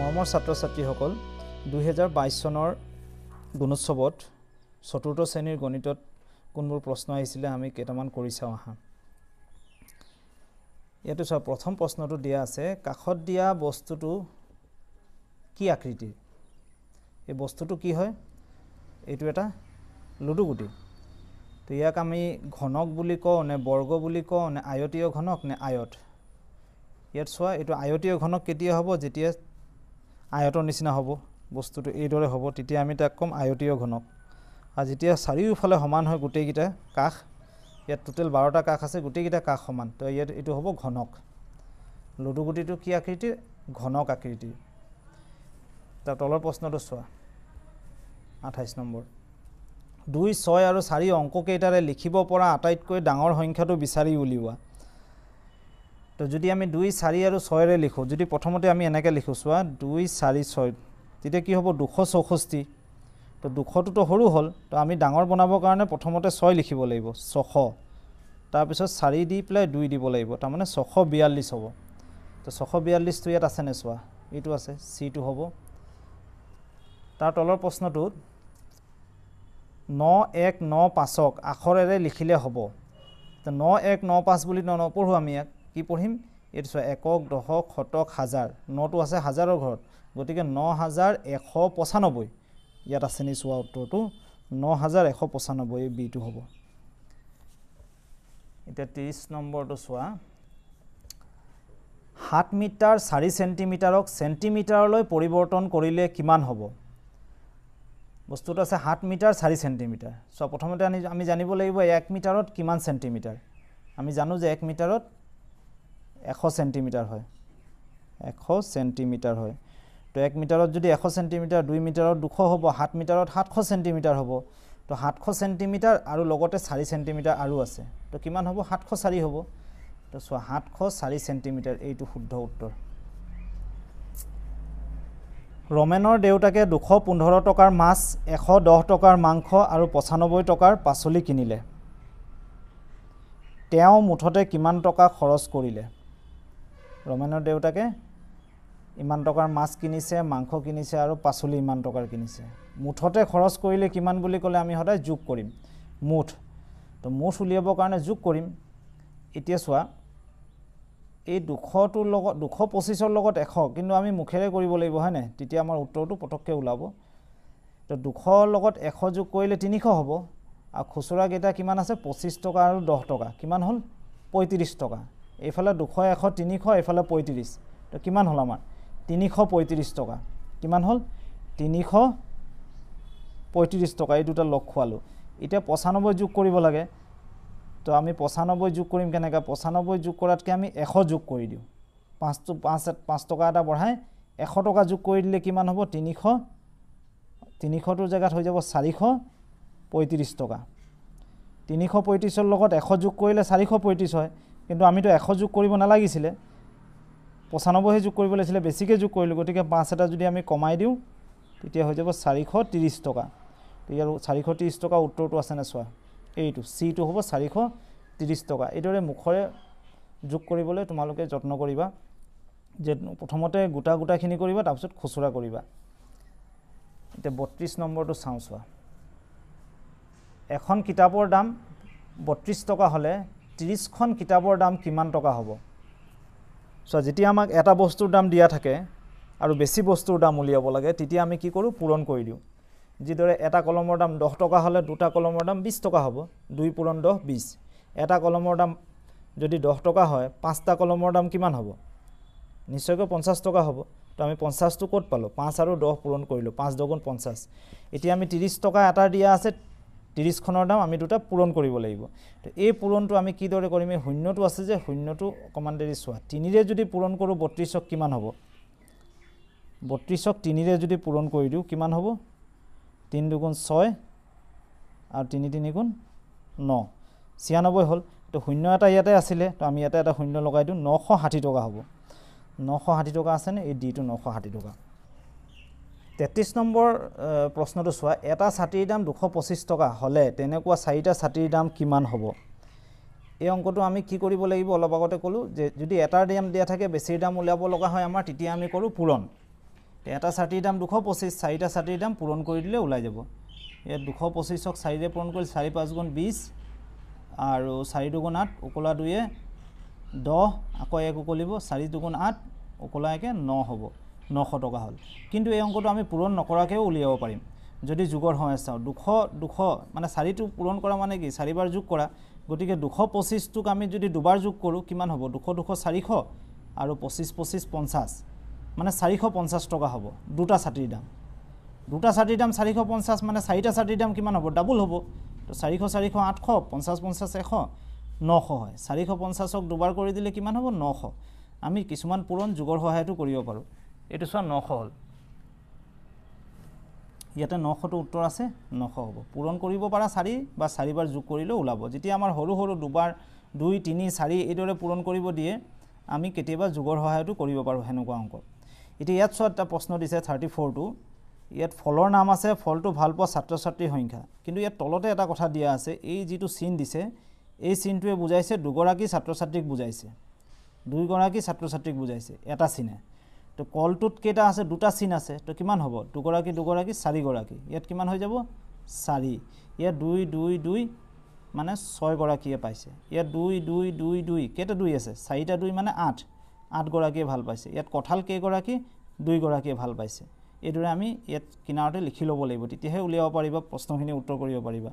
মৰমৰ ছাত্ৰ ছাত্ৰীসকল দুহেজাৰ বাইছ চনৰ গুণোৎসৱত চতুৰ্থ শ্ৰেণীৰ গণিতত কোনবোৰ প্ৰশ্ন আহিছিলে আমি কেইটামান কৰি চাওঁ আহা ইয়াতে চোৱা প্ৰথম প্ৰশ্নটো দিয়া আছে কাষত দিয়া বস্তুটো কি আকৃতিৰ এই বস্তুটো কি হয় এইটো এটা লুডুগুটি তো ইয়াক আমি ঘনক বুলি কওঁ নে বৰ্গ বুলি কওঁ নে আয়তীয় ঘনক নে আয়ত ইয়াত চোৱা এইটো আয়তীয় ঘনক কেতিয়া হ'ব যেতিয়া আয়তৰ নিচিনা হ'ব বস্তুটো এইদৰে হ'ব তেতিয়া আমি তাক ক'ম আয়তীয় ঘনক আৰু যেতিয়া চাৰিওফালে সমান হয় গোটেইকেইটা কাষ ইয়াত টোটেল বাৰটা কাষ আছে গোটেইকেইটা কাষ সমান তো ইয়াত এইটো হ'ব ঘনক লুডুগুটিটো কি আকৃতিৰ ঘনক আকৃতিৰ তাৰ তলৰ প্ৰশ্নটো চোৱা আঠাইছ নম্বৰ দুই ছয় আৰু চাৰি অংককেইটাৰে লিখিব পৰা আটাইতকৈ ডাঙৰ সংখ্যাটো বিচাৰি উলিওৱা তো যদি আমি দুই চাৰি আৰু ছয়ৰে লিখোঁ যদি প্ৰথমতে আমি এনেকৈ লিখোঁ চোৱা দুই চাৰি ছয় তেতিয়া কি হ'ব দুশ চৌষষ্ঠি তো দুশটোতো সৰু হ'ল তো আমি ডাঙৰ বনাবৰ কাৰণে প্ৰথমতে ছয় লিখিব লাগিব ছশ তাৰপিছত চাৰি দি পেলাই দুই দিব লাগিব তাৰমানে ছশ বিয়াল্লিছ হ'ব তো ছশ বিয়াল্লিছটো ইয়াত আছেনে চোৱা এইটো আছে চিটো হ'ব তাৰ তলৰ প্ৰশ্নটোত ন এক ন পাঁচক আখৰেৰে লিখিলে হ'ব ন এক ন পাঁচ বুলি ন নপঢ়োঁ আমি ইয়াক কি পঢ়িম এইটো চোৱা একক দশক শতক হাজাৰ নটো আছে হাজাৰৰ ঘৰত গতিকে ন হাজাৰ এশ পঁচানব্বৈ ইয়াত আছে নি চোৱা উত্তৰটো ন হাজাৰ এশ পঁচানব্বৈ বিটো হ'ব এতিয়া ত্ৰিছ নম্বৰটো চোৱা সাত মিটাৰ চাৰি চেণ্টিমিটাৰক চেণ্টিমিটাৰলৈ পৰিৱৰ্তন কৰিলে কিমান হ'ব বস্তুটো আছে সাত মিটাৰ চাৰি চেণ্টিমিটাৰ চোৱা প্ৰথমতে আমি আমি জানিব লাগিব এক মিটাৰত কিমান চেণ্টিমিটাৰ আমি জানো যে এক মিটাৰত এশ চেণ্টিমিটাৰ হয় এশ চেণ্টিমিটাৰ হয় তো এক মিটাৰত যদি এশ চেণ্টিমিটাৰ দুই মিটাৰত দুশ হ'ব সাত মিটাৰত সাতশ চেণ্টিমিটাৰ হ'ব তো সাতশ চেণ্টিমিটাৰ আৰু লগতে চাৰি চেণ্টিমিটাৰ আৰু আছে তো কিমান হ'ব সাতশ চাৰি হ'ব তো চোৱা সাতশ চাৰি চেণ্টিমিটাৰ এইটো শুদ্ধ উত্তৰ ৰমেনৰ দেউতাকে দুশ পোন্ধৰ টকাৰ মাছ এশ দহ টকাৰ মাংস আৰু পঁচানব্বৈ টকাৰ পাচলি কিনিলে তেওঁ মুঠতে কিমান টকা খৰচ কৰিলে ৰমেনৰ দেউতাকে ইমান টকাৰ মাছ কিনিছে মাংস কিনিছে আৰু পাচলি ইমান টকাৰ কিনিছে মুঠতে খৰচ কৰিলে কিমান বুলি ক'লে আমি সদায় যোগ কৰিম মুঠ তো মুঠ উলিয়াবৰ কাৰণে যোগ কৰিম এতিয়া চোৱা এই দুশটোৰ লগত দুশ পঁচিছৰ লগত এশ কিন্তু আমি মুখেৰে কৰিব লাগিব হয়নে তেতিয়া আমাৰ উত্তৰটো পটককৈ ওলাব তো দুশৰ লগত এশ যোগ কৰিলে তিনিশ হ'ব আৰু খুচুৰাকেইটা কিমান আছে পঁচিছ টকা আৰু দহ টকা কিমান হ'ল পঁয়ত্ৰিছ টকা এইফালে দুশ এশ তিনিশ এইফালে পঁয়ত্ৰিছ তো কিমান হ'ল আমাৰ তিনিশ পঁয়ত্ৰিছ টকা কিমান হ'ল তিনিশ পঁয়ত্ৰিছ টকা এই দুটা লগ খোৱালোঁ এতিয়া পঁচানব্বৈ যোগ কৰিব লাগে তো আমি পঁচানব্বৈ যোগ কৰিম কেনেকৈ পঁচানব্বৈ যোগ কৰাতকৈ আমি এশ যোগ কৰি দিওঁ পাঁচটো পাঁচ পাঁচ টকা এটা বঢ়াই এশ টকা যোগ কৰি দিলে কিমান হ'ব তিনিশ তিনিশটোৰ জেগাত হৈ যাব চাৰিশ পঁয়ত্ৰিছ টকা তিনিশ পঁয়ত্ৰিছৰ লগত এশ যোগ কৰিলে চাৰিশ পঁয়ত্ৰিছ হয় কিন্তু আমিতো এশ যোগ কৰিব নালাগিছিলে পঁচানব্বৈহে যোগ কৰিব লাগিছিলে বেছিকৈ যোগ কৰিলোঁ গতিকে পাঁচ এটা যদি আমি কমাই দিওঁ তেতিয়া হৈ যাব চাৰিশ ত্ৰিছ টকা গতিকে চাৰিশ ত্ৰিছ টকা উত্তৰটো আছেনে চোৱা এইটো চিটো হ'ব চাৰিশ ত্ৰিছ টকা এইদৰে মুখৰে যোগ কৰিবলৈ তোমালোকে যত্ন কৰিবা যে প্ৰথমতে গোটা গোটাখিনি কৰিবা তাৰপিছত খুচুৰা কৰিবা এতিয়া বত্ৰিছ নম্বৰটো চাওঁ চোৱা এখন কিতাপৰ দাম বত্ৰিছ টকা হ'লে ত্ৰিছখন কিতাপৰ দাম কিমান টকা হ'ব চোৱা যেতিয়া আমাক এটা বস্তুৰ দাম দিয়া থাকে আৰু বেছি বস্তুৰ দাম উলিয়াব লাগে তেতিয়া আমি কি কৰোঁ পূৰণ কৰি দিওঁ যিদৰে এটা কলমৰ দাম দহ টকা হ'লে দুটা কলমৰ দাম বিছ টকা হ'ব দুই পূৰণ দহ বিছ এটা কলমৰ দাম যদি দহ টকা হয় পাঁচটা কলমৰ দাম কিমান হ'ব নিশ্চয়কৈ পঞ্চাছ টকা হ'ব তো আমি পঞ্চাছটো ক'ত পালোঁ পাঁচ আৰু দহ পূৰণ কৰিলোঁ পাঁচ দুগুণ পঞ্চাছ এতিয়া আমি ত্ৰিছ টকা এটা দিয়া আছে ত্ৰিছখনৰ দাম আমি দুটা পূৰণ কৰিব লাগিব এই পূৰণটো আমি কিদৰে কৰিম এই শূন্যটো আছে যে শূন্যটো অকণমান দেৰি চোৱা তিনিৰে যদি পূৰণ কৰোঁ বত্ৰিছক কিমান হ'ব বত্ৰিছক তিনিৰে যদি পূৰণ কৰি দিওঁ কিমান হ'ব তিনি দুগুণ ছয় আৰু তিনি তিনি গুণ ন ছিয়ানব্বৈ হ'ল তো শূন্য এটা ইয়াতে আছিলে তো আমি ইয়াতে এটা শূন্য লগাই দিওঁ নশ ষাঠি টকা হ'ব নশ ষাঠি টকা আছেনে এই ডিটো নশ ষাঠি টকা তেত্ৰিছ নম্বৰ প্ৰশ্নটো চোৱা এটা ছাতিৰ দাম দুশ পঁচিছ টকা হ'লে তেনেকুৱা চাৰিটা ছাতিৰ দাম কিমান হ'ব এই অংকটো আমি কি কৰিব লাগিব অলপ আগতে ক'লোঁ যে যদি এটাৰ দাম দিয়া থাকে বেছি দাম উলিয়াব লগা হয় আমাৰ তেতিয়া আমি কৰোঁ পূৰণ এটা ছাতিৰ দাম দুশ পঁচিছ চাৰিটা ছাতিৰ দাম পূৰণ কৰি দিলে ওলাই যাব ইয়াত দুশ পঁচিছক চাৰিৰে পূৰণ কৰি চাৰি পাঁচ গুণ বিছ আৰু চাৰি দুগুণ আঠ উকলা দুয়ে দহ আকৌ এক উকলিব চাৰি দুগুণ আঠ উকলা একে ন হ'ব নশ টকা হ'ল কিন্তু এই অংকটো আমি পূৰণ নকৰাকৈও উলিয়াব পাৰিম যদি যোগৰ সময় চাওঁ দুশ দুশ মানে চাৰিটো পূৰণ কৰা মানে কি চাৰিবাৰ যোগ কৰা গতিকে দুশ পঁচিছটোক আমি যদি দুবাৰ যোগ কৰোঁ কিমান হ'ব দুশ দুশ চাৰিশ আৰু পঁচিছ পঁচিছ পঞ্চাছ মানে চাৰিশ পঞ্চাছ টকা হ'ব দুটা ছাতিৰ দাম দুটা ছাতিৰ দাম চাৰিশ পঞ্চাছ মানে চাৰিটা ছাতিৰ দাম কিমান হ'ব ডাবল হ'ব তো চাৰিশ চাৰিশ আঠশ পঞ্চাছ পঞ্চাছ এশ নশ হয় চাৰিশ পঞ্চাছক দুবাৰ কৰি দিলে কিমান হ'ব নশ আমি কিছুমান পূৰণ যোগৰ সহায়তো কৰিব পাৰোঁ এইটো চোৱা নশ হ'ল ইয়াতে নশটো উত্তৰ আছে নশ হ'ব পূৰণ কৰিব পাৰা চাৰি বা চাৰিবাৰ যোগ কৰিলেও ওলাব যেতিয়া আমাৰ সৰু সৰু দুবাৰ দুই তিনি চাৰি এইদৰে পূৰণ কৰিব দিয়ে আমি কেতিয়াবা যোগৰ সহায়তো কৰিব পাৰোঁ সেনেকুৱা অংক এতিয়া ইয়াত চোৱা এটা প্ৰশ্ন দিছে থাৰ্টি ফ'ৰটো ইয়াত ফলৰ নাম আছে ফলটো ভাল পোৱা ছাত্ৰ ছাত্ৰীৰ সংখ্যা কিন্তু ইয়াত তলতে এটা কথা দিয়া আছে এই যিটো চিন দিছে এই চিনটোৱে বুজাইছে দুগৰাকী ছাত্ৰ ছাত্ৰীক বুজাইছে দুইগৰাকী ছাত্ৰ ছাত্ৰীক বুজাইছে এটা চিনে তো কলটোত কেইটা আছে দুটা চিন আছে তো কিমান হ'ব দুগৰাকী দুগৰাকী চাৰিগৰাকী ইয়াত কিমান হৈ যাব চাৰি ইয়াত দুই দুই দুই মানে ছয়গৰাকীয়ে পাইছে ইয়াত দুই দুই দুই দুই কেইটা দুই আছে চাৰিটা দুই মানে আঠ আঠগৰাকীয়ে ভাল পাইছে ইয়াত কঁঠাল কেইগৰাকী দুইগৰাকীয়ে ভাল পাইছে এইদৰে আমি ইয়াত কিনাৰতে লিখি ল'ব লাগিব তেতিয়াহে উলিয়াব পাৰিবা প্ৰশ্নখিনি উত্তৰ কৰিব পাৰিবা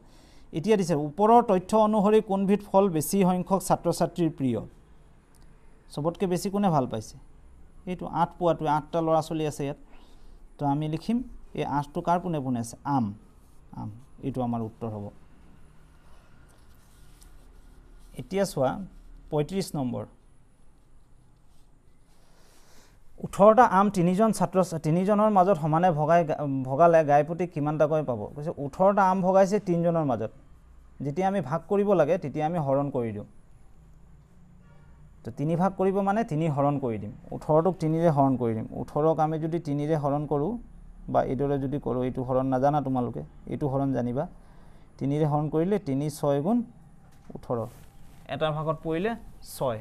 এতিয়া দিছে ওপৰৰ তথ্য অনুসৰি কোনবিধ ফল বেছি সংখ্যক ছাত্ৰ ছাত্ৰীৰ প্ৰিয় চবতকৈ বেছি কোনে ভাল পাইছে এইটো আঠ পোৱাটোৱে আঠটা ল'ৰা ছোৱালী আছে ইয়াত তো আমি লিখিম এই আঠটো কাৰ পোনে পোনে আছে আম আম এইটো আমাৰ উত্তৰ হ'ব এতিয়া চোৱা পঁয়ত্ৰিছ নম্বৰ ওঠৰটা আম তিনিজন ছাত্ৰ তিনিজনৰ মাজত সমানে ভগাই ভগালে গাই গাইপতি কিমানটাকৈ পাব কৈছে ওঠৰটা আম ভগাইছে তিনিজনৰ মাজত যেতিয়া আমি ভাগ কৰিব লাগে তেতিয়া আমি হৰণ কৰি দিওঁ তো তিনি ভাগ কৰিব মানে তিনি হৰণ কৰি দিম ওঠৰটোক তিনিৰে হৰণ কৰি দিম ওঠৰক আমি যদি তিনিৰে হৰণ কৰোঁ বা এইদৰে যদি কৰোঁ এইটো হৰণ নাজানা তোমালোকে এইটো হৰণ জানিবা তিনিৰে হৰণ কৰিলে তিনি ছয় গুণ ওঠৰ এটা ভাগত পৰিলে ছয়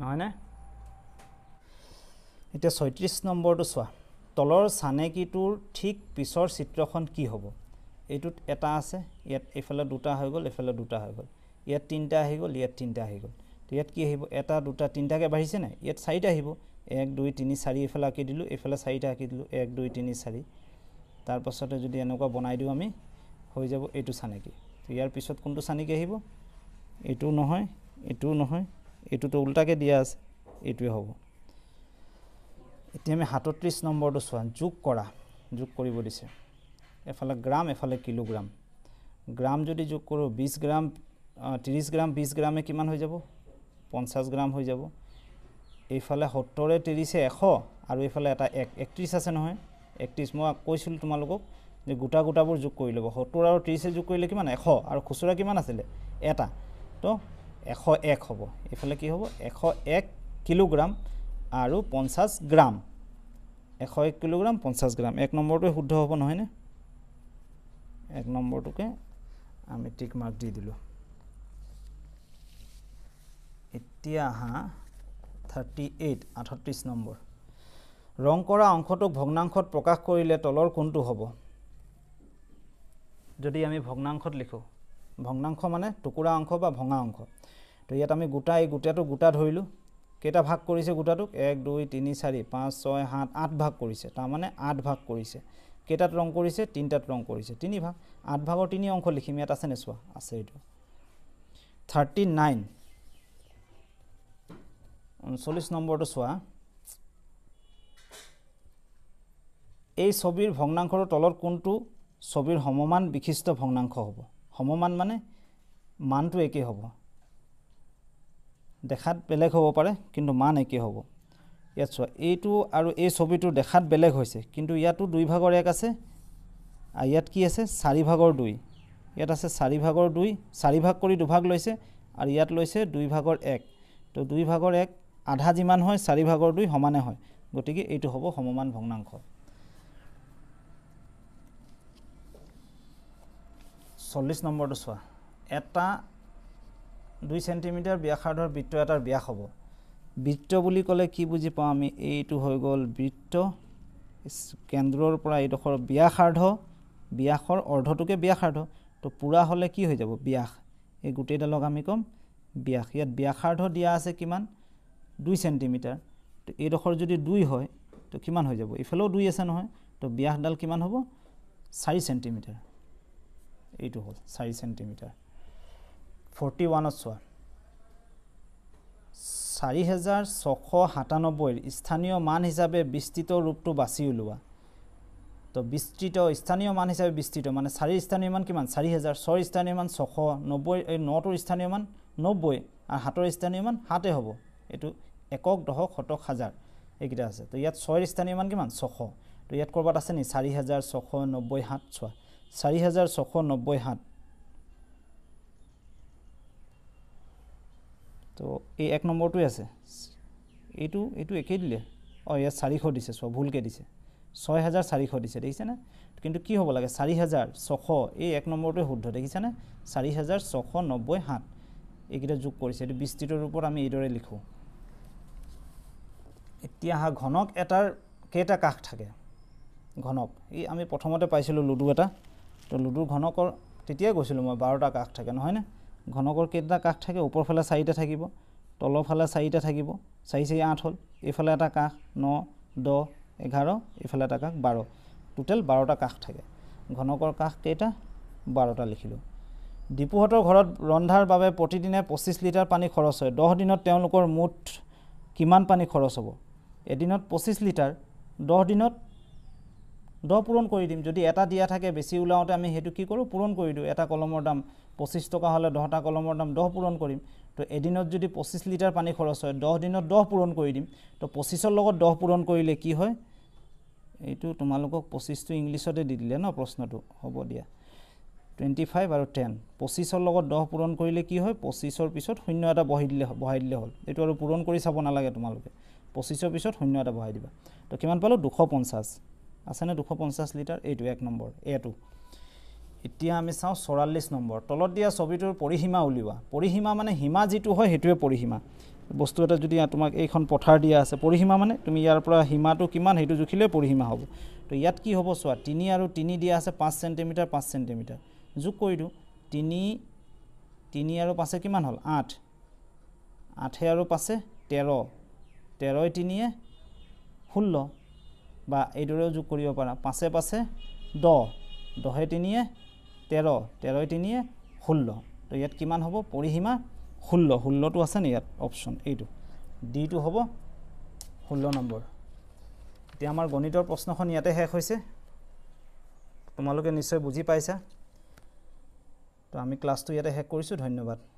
নহয়নে এতিয়া ছয়ত্ৰিছ নম্বৰটো চোৱা তলৰ চানেকিটোৰ ঠিক পিছৰ চিত্ৰখন কি হ'ব এইটোত এটা আছে ইয়াত এইফালে দুটা হৈ গ'ল এইফালে দুটা হৈ গ'ল ইয়াত তিনিটা আহি গ'ল ইয়াত তিনিটা আহি গ'ল তো ইয়াত কি আহিব এটা দুটা তিনিটাকৈ বাঢ়িছে নাই ইয়াত চাৰিটা আহিব এক দুই তিনি চাৰি এইফালে আঁকি দিলোঁ এইফালে চাৰিটা আঁকি দিলোঁ এক দুই তিনি চাৰি তাৰপাছতে যদি এনেকুৱা বনাই দিওঁ আমি হৈ যাব এইটো চানেকি ইয়াৰ পিছত কোনটো চানেকি আহিব এইটো নহয় এইটো নহয় এইটোতো ওল্টাকৈ দিয়া আছে এইটোৱে হ'ব এতিয়া আমি সাতত্ৰিছ নম্বৰটো চোৱা যোগ কৰা যোগ কৰিব দিছে এফালে গ্ৰাম এফালে কিলোগ্ৰাম গ্ৰাম যদি যোগ কৰোঁ বিছ গ্ৰাম ত্ৰিছ গ্ৰাম বিছ গ্ৰামে কিমান হৈ যাব পঞ্চাছ গ্ৰাম হৈ যাব এইফালে সত্তৰে ত্ৰিছে এশ আৰু এইফালে এটা এক একত্ৰিছ আছে নহয় একত্ৰিছ মই কৈছিলোঁ তোমালোকক যে গোটা গোটাবোৰ যোগ কৰি ল'ব সত্তৰ আৰু ত্ৰিছে যোগ কৰিলে কিমান এশ আৰু খুচুৰা কিমান আছিলে এটা তো এশ এক হ'ব এইফালে কি হ'ব এশ এক কিলোগ্ৰাম আৰু পঞ্চাছ গ্ৰাম এশ এক কিলোগ্ৰাম পঞ্চাছ গ্ৰাম এক নম্বৰটোৱে শুদ্ধ হ'ব নহয়নে এক নম্বৰটোকে আমি টিক মাৰ্ক দি দিলোঁ এতিয়া আহা থাৰ্টি এইট আঠত্ৰিছ নম্বৰ ৰং কৰা অংশটোক ভগ্নাংশত প্ৰকাশ কৰিলে তলৰ কোনটো হ'ব যদি আমি ভগ্নাংশত লিখোঁ ভগ্নাংশ মানে টুকুৰা অংশ বা ভঙা অংশ তো ইয়াত আমি গোটা এই গোটাটো গোটা ধৰিলোঁ কেইটা ভাগ কৰিছে গোটাটোক এক দুই তিনি চাৰি পাঁচ ছয় সাত আঠ ভাগ কৰিছে তাৰমানে আঠ ভাগ কৰিছে কেইটাত ৰং কৰিছে তিনিটাত ৰং কৰিছে তিনি ভাগ আঠ ভাগৰ তিনি অংশ লিখিম ইয়াত আছেনে চোৱা আছে এইটো থাৰ্টি নাইন ঊনচল্লিছ নম্বৰটো চোৱা এই ছবিৰ ভগ্নাংশৰ তলত কোনটো ছবিৰ সমমান বিশিষ্ট ভগ্নাংশ হ'ব সমমান মানে মানটো একেই হ'ব দেখাত বেলেগ হ'ব পাৰে কিন্তু মান একেই হ'ব ইয়াত চোৱা এইটো আৰু এই ছবিটো দেখাত বেলেগ হৈছে কিন্তু ইয়াতো দুই ভাগৰ এক আছে ইয়াত কি আছে চাৰি ভাগৰ দুই ইয়াত আছে চাৰি ভাগৰ দুই চাৰি ভাগ কৰি দুভাগ লৈছে আৰু ইয়াত লৈছে দুই ভাগৰ এক তো দুই ভাগৰ এক আধা যিমান হয় চাৰি ভাগৰ দুই সমানে হয় গতিকে এইটো হ'ব সমমান ভগ্নাংশ চল্লিছ নম্বৰটো চোৱা এটা দুই চেণ্টিমিটাৰ ব্যাসাৰ্ধৰ বৃত্ত এটাৰ ব্যাস হ'ব বৃত্ত বুলি ক'লে কি বুজি পাওঁ আমি এইটো হৈ গ'ল বৃত্ত কেন্দ্ৰৰ পৰা এইডোখৰ ব্যাসাৰ্ধ ব্যাসৰ অৰ্ধটোকে ব্যাসাৰ্ধ তো পূৰা হ'লে কি হৈ যাব ব্যাস এই গোটেইডালক আমি ক'ম ব্যাস ইয়াত ব্যাসাৰ্ধ দিয়া আছে কিমান দুই চেণ্টিমিটাৰ তো এইডোখৰ যদি দুই হয় তো কিমান হৈ যাব ইফালেও দুই আছে নহয় তো ব্যাসডাল কিমান হ'ব চাৰি চেণ্টিমিটাৰ এইটো হ'ল চাৰি চেণ্টিমিটাৰ ফৰ্টি ওৱানত চোৱা চাৰি হেজাৰ ছশ সাতানব্বৈৰ স্থানীয় মান হিচাপে বিস্তৃত ৰূপটো বাছি উলিওৱা তো বিস্তৃত স্থানীয় মান হিচাপে বিস্তৃত মানে চাৰি স্থানীয় মান কিমান চাৰি হেজাৰ ছয় স্থানীয় মান ছশ নব্বৈ এই নটোৰ স্থানীয় মান নব্বৈ আৰু সাতৰ স্থানীয় মান সাতেই হ'ব এইটো একক দশক শতক হাজাৰ এইকেইটা আছে তো ইয়াত ছয়ৰ স্থানীয় ইমান কিমান ছশ তো ইয়াত ক'ৰবাত আছে নি চাৰি হাজাৰ ছশ নব্বৈ সাত চোৱা চাৰি হাজাৰ ছশ নব্বৈ সাত তো এই এক নম্বৰটোৱে আছে এইটো এইটো একেই দিলে অঁ ইয়াত চাৰিশ দিছে চোৱা ভুলকৈ দিছে ছয় হাজাৰ চাৰিশ দিছে দেখিছেনে কিন্তু কি হ'ব লাগে চাৰি হাজাৰ ছশ এই এক নম্বৰটোৱে শুদ্ধ দেখিছেনে চাৰি হাজাৰ ছশ নব্বৈ সাত এইকেইটা যোগ কৰিছে এইটো বিস্তৃত ৰূপত আমি এইদৰে লিখোঁ এতিয়া হা ঘনক এটাৰ কেইটা কাষ থাকে ঘনক এই আমি প্ৰথমতে পাইছিলোঁ লুডু এটা তো লুডুৰ ঘনকৰ তেতিয়াই গৈছিলোঁ মই বাৰটা কাষ থাকে নহয়নে ঘনকৰ কেইটা কাষ থাকে ওপৰফালে চাৰিটা থাকিব তলৰ ফালে চাৰিটা থাকিব চাৰি চাৰি আঠ হ'ল এইফালে এটা কাষ ন দহ এঘাৰ এইফালে এটা কাষ বাৰ টোটেল বাৰটা কাষ থাকে ঘনকৰ কাষ কেইটা বাৰটা লিখিলোঁ ডিপুহঁতৰ ঘৰত ৰন্ধাৰ বাবে প্ৰতিদিনে পঁচিছ লিটাৰ পানী খৰচ হয় দহ দিনত তেওঁলোকৰ মুঠ কিমান পানী খৰচ হ'ব এদিনত পঁচিছ লিটাৰ দহ দিনত দহ পূৰণ কৰি দিম যদি এটা দিয়া থাকে বেছি ওলাওঁতে আমি সেইটো কি কৰোঁ পূৰণ কৰি দিওঁ এটা কলমৰ দাম পঁচিছ টকা হ'লে দহটা কলমৰ দাম দহ পূৰণ কৰিম তো এদিনত যদি পঁচিছ লিটাৰ পানী খৰচ হয় দহ দিনত দহ পূৰণ কৰি দিম তো পঁচিছৰ লগত দহ পূৰণ কৰিলে কি হয় এইটো তোমালোকক পঁচিছটো ইংলিছতে দি দিলে ন প্ৰশ্নটো হ'ব দিয়া টুৱেণ্টি ফাইভ আৰু টেন পঁচিছৰ লগত দহ পূৰণ কৰিলে কি হয় পঁচিছৰ পিছত শূন্য এটা বহি দিলে বহাই দিলে হ'ল এইটো আৰু পূৰণ কৰি চাব নালাগে তোমালোকে পঁচিছৰ পিছত শূন্য এটা বহাই দিবা তো কিমান পালোঁ দুশ পঞ্চাছ আছেনে দুশ পঞ্চাছ লিটাৰ এইটো এক নম্বৰ এটো এতিয়া আমি চাওঁ চৌৰাল্লিছ নম্বৰ তলত দিয়া ছবিটোৰ পৰিসীমা উলিওৱা পৰিসীমা মানে সীমা যিটো হয় সেইটোৱে পৰিসীমা বস্তু এটা যদি তোমাক এইখন পথাৰ দিয়া আছে পৰিসীমা মানে তুমি ইয়াৰ পৰা সীমাটো কিমান সেইটো জুখিলে পৰিসীমা হ'ব তো ইয়াত কি হ'ব চোৱা তিনি আৰু তিনি দিয়া আছে পাঁচ চেণ্টিমিটাৰ পাঁচ চেণ্টিমিটাৰ যোগ কৰি দিওঁ তিনি তিনি আৰু পাঁচে কিমান হ'ল আঠ আঠে আৰু পাঁচে তেৰ তেৰ তিনিয়ে ষোল্ল বা এইদৰেও যোগ কৰিব পাৰা পাঁচে পাঁচে দহ দহে তিনিয়ে তেৰ তেৰ তিনিয়ে ষোল্ল তো ইয়াত কিমান হ'ব পৰিসীমা ষোল্ল ষোল্লটো আছে নি ইয়াত অপশ্যন এইটো ডিটো হ'ব ষোল্ল নম্বৰ এতিয়া আমাৰ গণিতৰ প্ৰশ্নখন ইয়াতে শেষ হৈছে তোমালোকে নিশ্চয় বুজি পাইছা তো আমি ক্লাছটো ইয়াতে শেষ কৰিছোঁ ধন্যবাদ